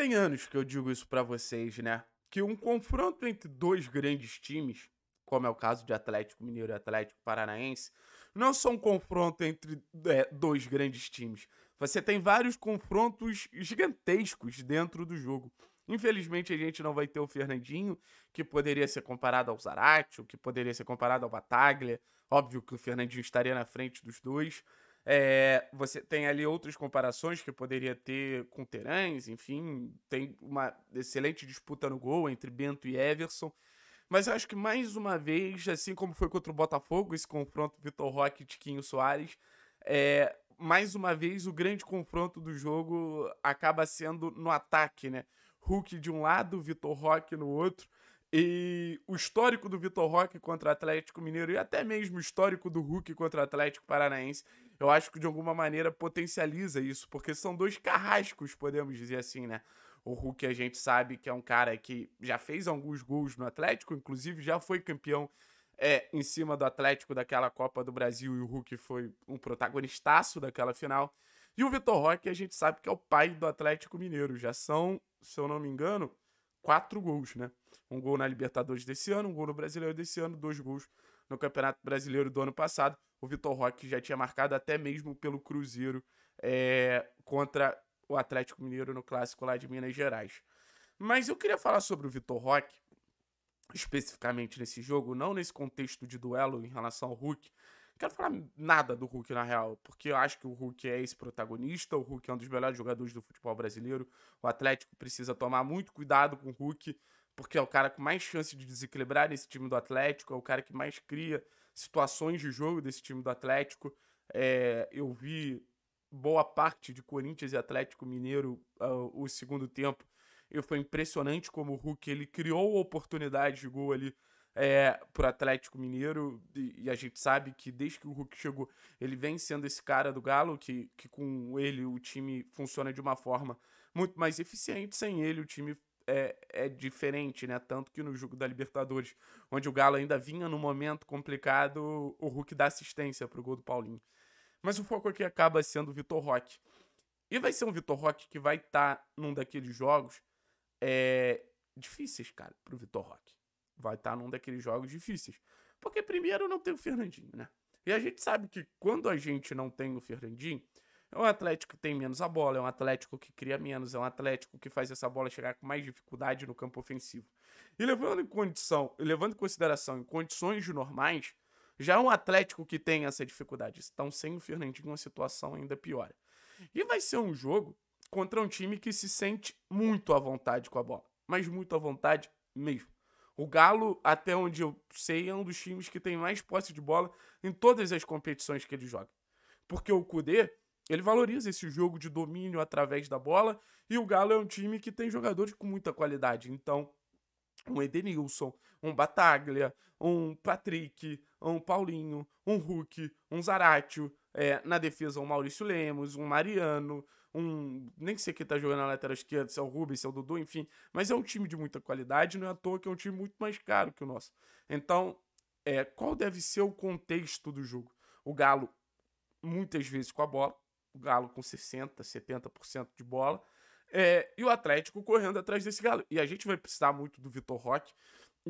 Tem anos que eu digo isso para vocês, né? Que um confronto entre dois grandes times, como é o caso de Atlético Mineiro e Atlético Paranaense, não são um confronto entre é, dois grandes times. Você tem vários confrontos gigantescos dentro do jogo. Infelizmente, a gente não vai ter o Fernandinho, que poderia ser comparado ao Zarate, que poderia ser comparado ao Bataglia. Óbvio que o Fernandinho estaria na frente dos dois. É, você tem ali outras comparações que poderia ter com Terãs, enfim, tem uma excelente disputa no gol entre Bento e Everson. Mas eu acho que mais uma vez, assim como foi contra o Botafogo, esse confronto Vitor Roque e Tiquinho Soares, é, mais uma vez o grande confronto do jogo acaba sendo no ataque, né? Hulk de um lado, Vitor Roque no outro. E o histórico do Vitor Roque contra o Atlético Mineiro e até mesmo o histórico do Hulk contra o Atlético Paranaense eu acho que de alguma maneira potencializa isso, porque são dois carrascos, podemos dizer assim, né? O Hulk a gente sabe que é um cara que já fez alguns gols no Atlético, inclusive já foi campeão é, em cima do Atlético daquela Copa do Brasil e o Hulk foi um protagonistaço daquela final. E o Vitor Roque a gente sabe que é o pai do Atlético Mineiro, já são, se eu não me engano, quatro gols, né? Um gol na Libertadores desse ano, um gol no Brasileiro desse ano, dois gols no Campeonato Brasileiro do ano passado. O Vitor Roque já tinha marcado até mesmo pelo Cruzeiro é, contra o Atlético Mineiro no clássico lá de Minas Gerais. Mas eu queria falar sobre o Vitor Roque, especificamente nesse jogo, não nesse contexto de duelo em relação ao Hulk. quero falar nada do Hulk na real, porque eu acho que o Hulk é esse protagonista, o Hulk é um dos melhores jogadores do futebol brasileiro. O Atlético precisa tomar muito cuidado com o Hulk, porque é o cara com mais chance de desequilibrar nesse time do Atlético, é o cara que mais cria situações de jogo desse time do Atlético. É, eu vi boa parte de Corinthians e Atlético Mineiro uh, o segundo tempo. E foi impressionante como o Hulk ele criou oportunidades de gol ali é, o Atlético Mineiro. E, e, a gente sabe que desde que o Hulk chegou, ele vem sendo esse cara do Galo, que, que com ele o time funciona de uma forma muito mais eficiente. Sem ele, o time é, é diferente, né? Tanto que no jogo da Libertadores, onde o Galo ainda vinha no momento complicado, o Hulk dá assistência pro gol do Paulinho. Mas o foco aqui acaba sendo o Vitor Roque. E vai ser um Vitor Roque que vai estar tá num daqueles jogos é, difíceis, cara, pro Vitor Roque. Vai estar tá num daqueles jogos difíceis. Porque primeiro não tem o Fernandinho, né? E a gente sabe que quando a gente não tem o Fernandinho, é um Atlético que tem menos a bola, é um Atlético que cria menos, é um Atlético que faz essa bola chegar com mais dificuldade no campo ofensivo. E levando em condição, levando em consideração em condições normais, já é um Atlético que tem essa dificuldade. Estão sem o Fernandinho, uma situação ainda pior. E vai ser um jogo contra um time que se sente muito à vontade com a bola, mas muito à vontade mesmo. O Galo, até onde eu sei, é um dos times que tem mais posse de bola em todas as competições que ele joga. Porque o Kudê, ele valoriza esse jogo de domínio através da bola e o Galo é um time que tem jogadores com muita qualidade. Então, um Edenilson, um Bataglia, um Patrick, um Paulinho, um Hulk, um Zaratio, é, na defesa um Maurício Lemos, um Mariano, um. Nem sei quem tá jogando na lateral esquerda, se é o Rubens, se é o Dudu, enfim. Mas é um time de muita qualidade, não é à toa que é um time muito mais caro que o nosso. Então, é, qual deve ser o contexto do jogo? O Galo, muitas vezes com a bola, o Galo com 60%, 70% de bola. É, e o Atlético correndo atrás desse Galo. E a gente vai precisar muito do Vitor Roque.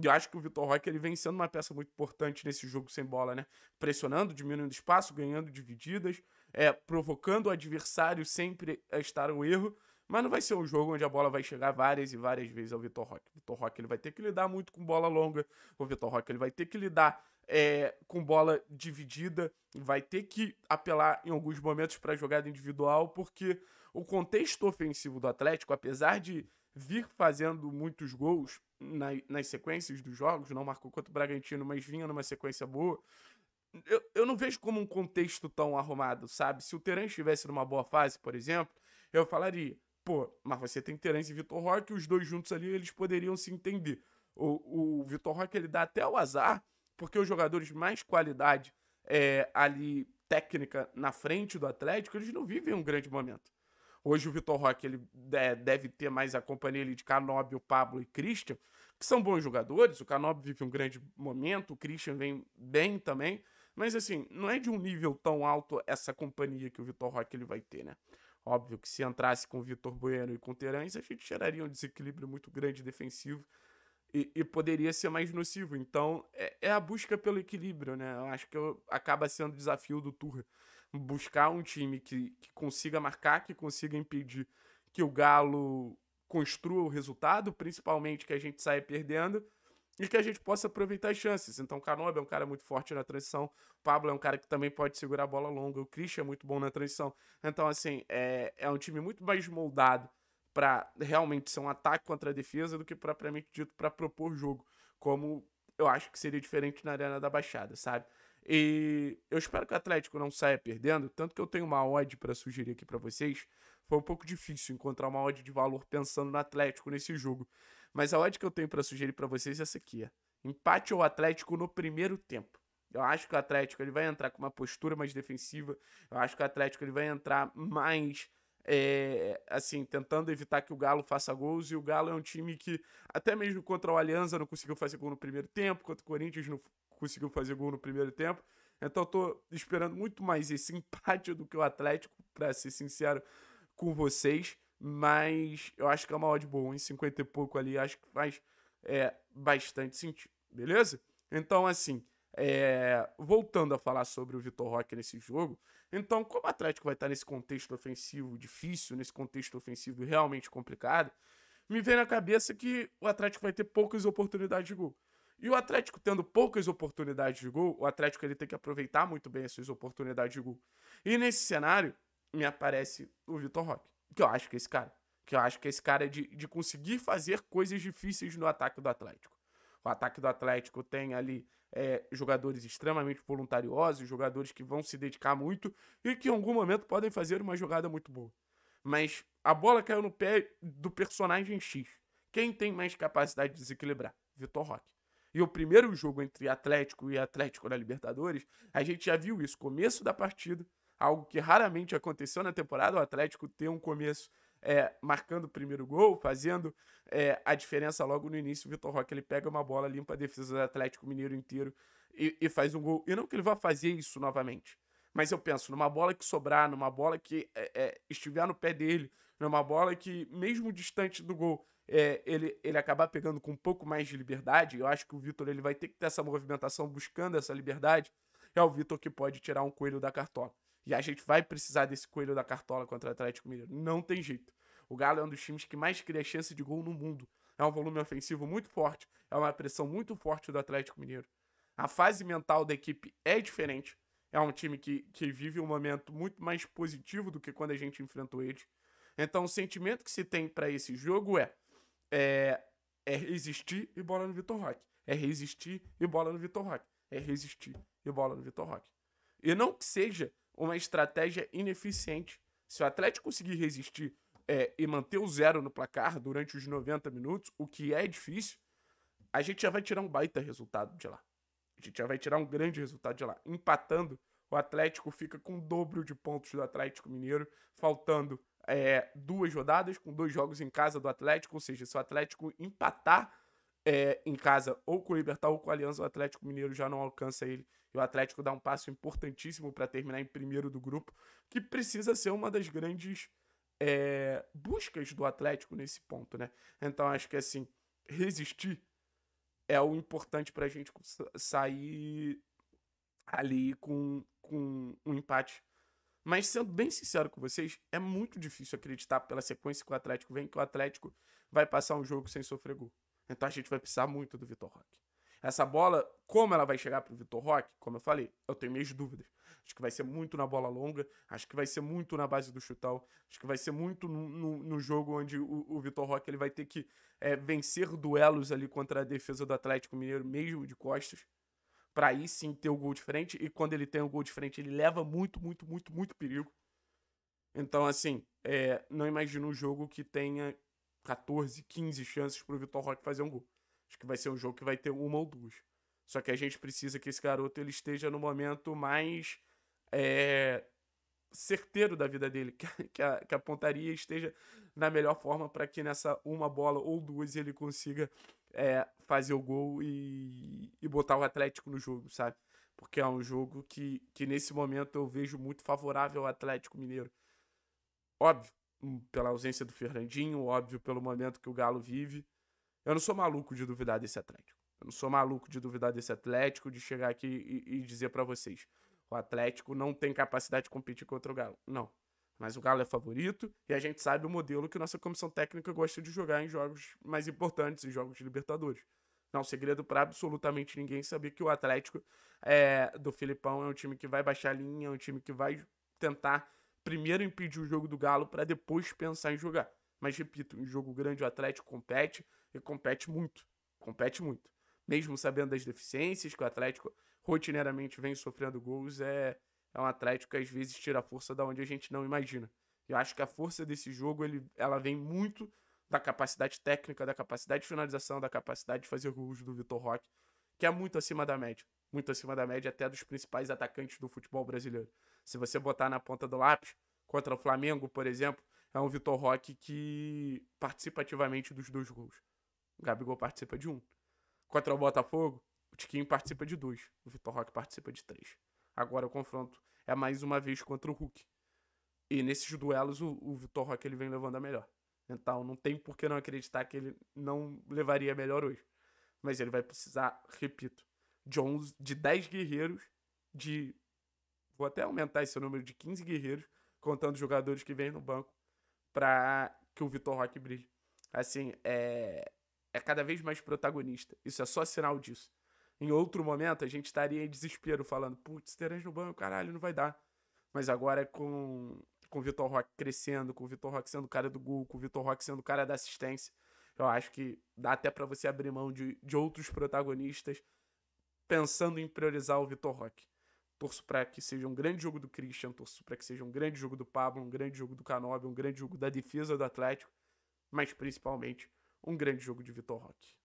E eu acho que o Vitor Roque ele vem sendo uma peça muito importante nesse jogo sem bola, né? Pressionando, diminuindo espaço, ganhando divididas, é, provocando o adversário sempre a estar o erro. Mas não vai ser um jogo onde a bola vai chegar várias e várias vezes ao Vitor Roque. O Vitor Roque ele vai ter que lidar muito com bola longa. O Vitor Roque ele vai ter que lidar é, com bola dividida. Vai ter que apelar em alguns momentos para jogada individual, porque o contexto ofensivo do Atlético, apesar de vir fazendo muitos gols na, nas sequências dos jogos, não marcou contra o Bragantino, mas vinha numa sequência boa. Eu, eu não vejo como um contexto tão arrumado, sabe? Se o Teran estivesse numa boa fase, por exemplo, eu falaria: pô, mas você tem Terence e Vitor Roque, os dois juntos ali, eles poderiam se entender. O, o Vitor Roque, ele dá até o azar, porque os jogadores mais qualidade é, ali técnica na frente do Atlético, eles não vivem um grande momento. Hoje o Vitor Roque ele deve ter mais a companhia ali de Canóbio, Pablo e Christian, que são bons jogadores. O Canóbio vive um grande momento, o Christian vem bem também. Mas assim, não é de um nível tão alto essa companhia que o Vitor Roque ele vai ter, né? Óbvio que se entrasse com o Vitor Bueno e com o a gente geraria um desequilíbrio muito grande defensivo e, e poderia ser mais nocivo. Então, é, é, a busca pelo equilíbrio, né? Eu acho que eu, acaba sendo o desafio do Turra. Buscar um time que, que consiga marcar, que consiga impedir que o Galo construa o resultado, principalmente que a gente saia perdendo, e que a gente possa aproveitar as chances. Então, Canob é um cara muito forte na transição, Pablo é um cara que também pode segurar a bola longa, o Christian é muito bom na transição. Então, assim, é, é um time muito mais moldado para realmente ser um ataque contra a defesa do que propriamente dito para propor jogo, como eu acho que seria diferente na Arena da Baixada, sabe? E eu espero que o Atlético não saia perdendo, tanto que eu tenho uma odd para sugerir aqui para vocês. Foi um pouco difícil encontrar uma odd de valor pensando no Atlético nesse jogo. Mas a odd que eu tenho para sugerir para vocês é essa aqui, ó. Empate ou Atlético no primeiro tempo. Eu acho que o Atlético ele vai entrar com uma postura mais defensiva. Eu acho que o Atlético ele vai entrar mais é, assim, tentando evitar que o Galo faça gols. E o Galo é um time que, até mesmo contra o Aliança, não conseguiu fazer gol no primeiro tempo, contra o Corinthians não conseguiu fazer gol no primeiro tempo. Então, eu tô esperando muito mais esse empate do que o Atlético, para ser sincero com vocês. Mas eu acho que é uma odd boa, em 50 e pouco ali, acho que faz é, bastante sentido, beleza? Então, assim, é, voltando a falar sobre o Vitor Roque nesse jogo, então, como o Atlético vai estar nesse contexto ofensivo difícil, nesse contexto ofensivo realmente complicado, me vem na cabeça que o Atlético vai ter poucas oportunidades de gol. E o Atlético tendo poucas oportunidades de gol, o Atlético ele tem que aproveitar muito bem as suas oportunidades de gol. E nesse cenário, me aparece o Vitor Roque que eu acho que é esse cara. Que eu acho que é esse cara é de, de conseguir fazer coisas difíceis no ataque do Atlético. O ataque do Atlético tem ali é, jogadores extremamente voluntariosos, jogadores que vão se dedicar muito e que em algum momento podem fazer uma jogada muito boa. Mas a bola caiu no pé do personagem X. Quem tem mais capacidade de desequilibrar? Vitor Roque. E o primeiro jogo entre Atlético e Atlético na Libertadores, a gente já viu isso. Começo da partida, algo que raramente aconteceu na temporada, o Atlético ter um começo é, marcando o primeiro gol, fazendo é, a diferença logo no início. O Vitor Roque ele pega uma bola, limpa a defesa do Atlético Mineiro inteiro e, e, faz um gol. E não que ele vá fazer isso novamente, mas eu penso numa bola que sobrar, numa bola que é, é estiver no pé dele, numa bola que, mesmo distante do gol, é, ele, ele acabar pegando com um pouco mais de liberdade. Eu acho que o Vitor ele vai ter que ter essa movimentação buscando essa liberdade. É o Vitor que pode tirar um coelho da cartola. E a gente vai precisar desse coelho da cartola contra o Atlético Mineiro. Não tem jeito. O Galo é um dos times que mais cria chance de gol no mundo. É um volume ofensivo muito forte, é uma pressão muito forte do Atlético Mineiro. A fase mental da equipe é diferente. É um time que, que vive um momento muito mais positivo do que quando a gente enfrentou ele Então, o sentimento que se tem para esse jogo é, é, é resistir e bola no Vitor Roque. É resistir e bola no Vitor Roque. É resistir e bola no Vitor Roque. E não que seja uma estratégia ineficiente. Se o Atlético conseguir resistir é, e manter o zero no placar durante os 90 minutos, o que é difícil, a gente já vai tirar um baita resultado de lá. A gente já vai tirar um grande resultado de lá. Empatando, o Atlético fica com o dobro de pontos do Atlético Mineiro, faltando é, duas rodadas, com dois jogos em casa do Atlético. Ou seja, se o Atlético empatar é, em casa ou com o Libertar ou com a Aliança, o Atlético Mineiro já não alcança ele. E o Atlético dá um passo importantíssimo para terminar em primeiro do grupo, que precisa ser uma das grandes é, buscas do Atlético nesse ponto, né? Então acho que assim, resistir é o importante para a gente sair ali com, com um empate. Mas sendo bem sincero com vocês, é muito difícil acreditar pela sequência que o Atlético vem que o Atlético vai passar um jogo sem sofrer gol. Então a gente vai precisar muito do Vitor Roque. Essa bola, como ela vai chegar para o Vitor Roque, como eu falei, eu tenho minhas dúvidas. Acho que vai ser muito na bola longa, acho que vai ser muito na base do chutão, acho que vai ser muito no, no, no jogo onde o, o Vitor Roque ele vai ter que é, vencer duelos ali contra a defesa do Atlético Mineiro, mesmo de costas, para aí sim ter o gol de frente. E quando ele tem o gol de frente, ele leva muito, muito, muito, muito perigo. Então, assim, é, não imagino um jogo que tenha 14, 15 chances pro Vitor Roque fazer um gol. Acho que vai ser um jogo que vai ter uma ou duas. Só que a gente precisa que esse garoto ele esteja no momento mais é, certeiro da vida dele, que a, que, a, pontaria esteja na melhor forma para que nessa uma bola ou duas ele consiga é, fazer o gol e, e botar o Atlético no jogo, sabe? Porque é um jogo que, que nesse momento eu vejo muito favorável ao Atlético Mineiro. Óbvio, Hum, pela ausência do Fernandinho, óbvio, pelo momento que o Galo vive. Eu não sou maluco de duvidar desse Atlético. Eu não sou maluco de duvidar desse Atlético, de chegar aqui e, e dizer para vocês: o Atlético não tem capacidade de competir contra o Galo. Não. Mas o Galo é favorito e a gente sabe o modelo que nossa comissão técnica gosta de jogar em jogos mais importantes, em jogos de Libertadores. Não, segredo para absolutamente ninguém saber que o Atlético é, do Filipão é um time que vai baixar a linha, é um time que vai tentar primeiro impedir o jogo do Galo para depois pensar em jogar. Mas repito, um jogo grande, o Atlético compete e compete muito. Compete muito. Mesmo sabendo das deficiências que o Atlético rotineiramente vem sofrendo gols, é, é um Atlético que às vezes tira a força da onde a gente não imagina. Eu acho que a força desse jogo ele, ela vem muito da capacidade técnica, da capacidade de finalização, da capacidade de fazer gols do Vitor Roque, que é muito acima da média. Muito acima da média até dos principais atacantes do futebol brasileiro. Se você botar na ponta do lápis, contra o Flamengo, por exemplo, é um Vitor Roque que participa ativamente dos dois gols. O Gabigol participa de um. Contra o Botafogo, o Tiquinho participa de dois. O Vitor Roque participa de três. Agora o confronto é mais uma vez contra o Hulk. E nesses duelos o, o Vitor Roque ele vem levando a melhor. Então não tem por que não acreditar que ele não levaria a melhor hoje. Mas ele vai precisar, repito, de, 11, de 10 guerreiros de Vou até aumentar esse número de 15 guerreiros, contando jogadores que vêm no banco, para que o Vitor Roque brilhe. Assim, é, é cada vez mais protagonista. Isso é só sinal disso. Em outro momento, a gente estaria em desespero, falando: putz, Terence no banco, caralho, não vai dar. Mas agora, com, com o Vitor Roque crescendo, com o Vitor Roque sendo o cara do gol, com o Vitor Roque sendo o cara da assistência, eu acho que dá até para você abrir mão de, de outros protagonistas pensando em priorizar o Vitor Roque. Torço para que seja um grande jogo do Christian, torço para que seja um grande jogo do Pablo, um grande jogo do Canobi, um grande jogo da defesa do Atlético, mas principalmente um grande jogo de Vitor Roque.